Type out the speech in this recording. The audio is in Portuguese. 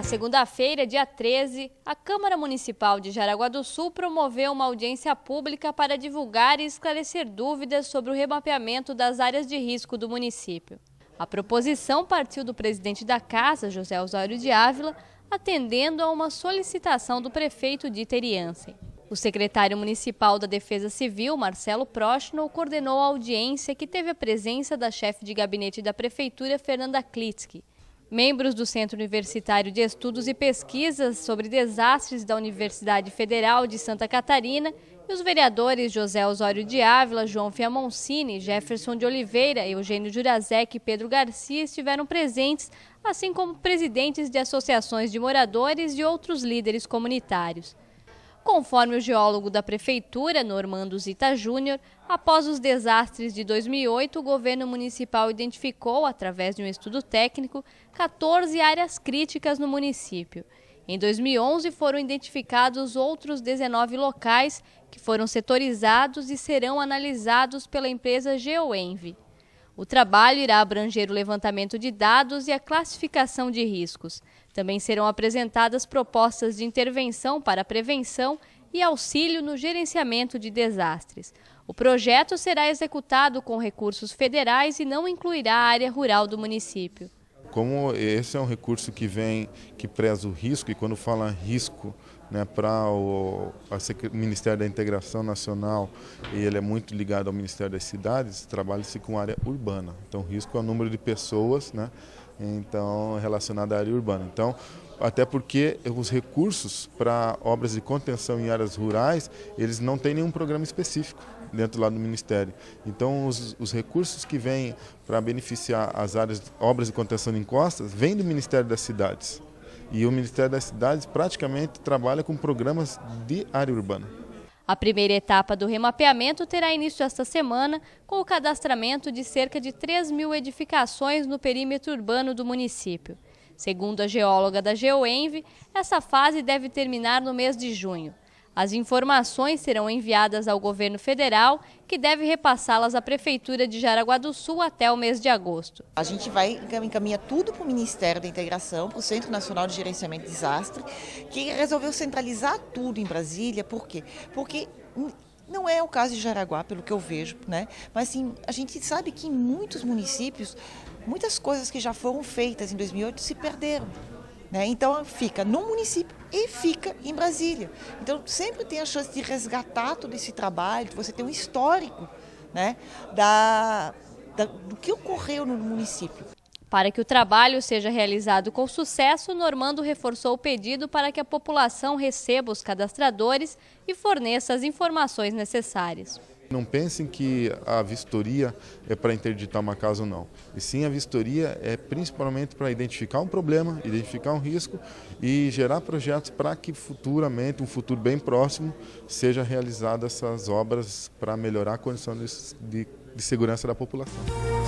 Na segunda-feira, dia 13, a Câmara Municipal de Jaraguá do Sul promoveu uma audiência pública para divulgar e esclarecer dúvidas sobre o remapeamento das áreas de risco do município. A proposição partiu do presidente da Casa, José Osório de Ávila, atendendo a uma solicitação do prefeito Dieter Jansen. O secretário municipal da Defesa Civil, Marcelo Prochnow, coordenou a audiência que teve a presença da chefe de gabinete da Prefeitura, Fernanda Klitsky. Membros do Centro Universitário de Estudos e Pesquisas sobre Desastres da Universidade Federal de Santa Catarina e os vereadores José Osório de Ávila, João Fiamoncini, Jefferson de Oliveira, Eugênio Jurazek e Pedro Garcia estiveram presentes, assim como presidentes de associações de moradores e outros líderes comunitários. Conforme o geólogo da Prefeitura, Normando Zita Júnior, após os desastres de 2008, o governo municipal identificou, através de um estudo técnico, 14 áreas críticas no município. Em 2011, foram identificados outros 19 locais que foram setorizados e serão analisados pela empresa GeoEnv. O trabalho irá abranger o levantamento de dados e a classificação de riscos. Também serão apresentadas propostas de intervenção para prevenção e auxílio no gerenciamento de desastres. O projeto será executado com recursos federais e não incluirá a área rural do município. Como esse é um recurso que vem, que preza o risco, e quando fala risco né, para o Ministério da Integração Nacional, e ele é muito ligado ao Ministério das Cidades, trabalha-se com área urbana. Então, risco é o número de pessoas né, então relacionada à área urbana. Então, até porque os recursos para obras de contenção em áreas rurais, eles não têm nenhum programa específico dentro lá do Ministério. Então, os, os recursos que vêm para beneficiar as áreas, obras de contenção de encostas, vêm do Ministério das Cidades. E o Ministério das Cidades praticamente trabalha com programas de área urbana. A primeira etapa do remapeamento terá início esta semana com o cadastramento de cerca de 3 mil edificações no perímetro urbano do município. Segundo a geóloga da GeoEnv, essa fase deve terminar no mês de junho. As informações serão enviadas ao governo federal, que deve repassá-las à Prefeitura de Jaraguá do Sul até o mês de agosto. A gente vai encaminhar tudo para o Ministério da Integração, para o Centro Nacional de Gerenciamento de Desastre, que resolveu centralizar tudo em Brasília. Por quê? Porque não é o caso de Jaraguá, pelo que eu vejo, né? Mas sim, a gente sabe que em muitos municípios, muitas coisas que já foram feitas em 2008 se perderam. Né? Então fica no município e fica em Brasília. Então sempre tem a chance de resgatar todo esse trabalho, de você ter um histórico né? da, da, do que ocorreu no município. Para que o trabalho seja realizado com sucesso, Normando reforçou o pedido para que a população receba os cadastradores e forneça as informações necessárias. Não pensem que a vistoria é para interditar uma casa ou não. E sim, a vistoria é principalmente para identificar um problema, identificar um risco e gerar projetos para que futuramente, um futuro bem próximo, seja realizadas essas obras para melhorar a condição de, de, de segurança da população.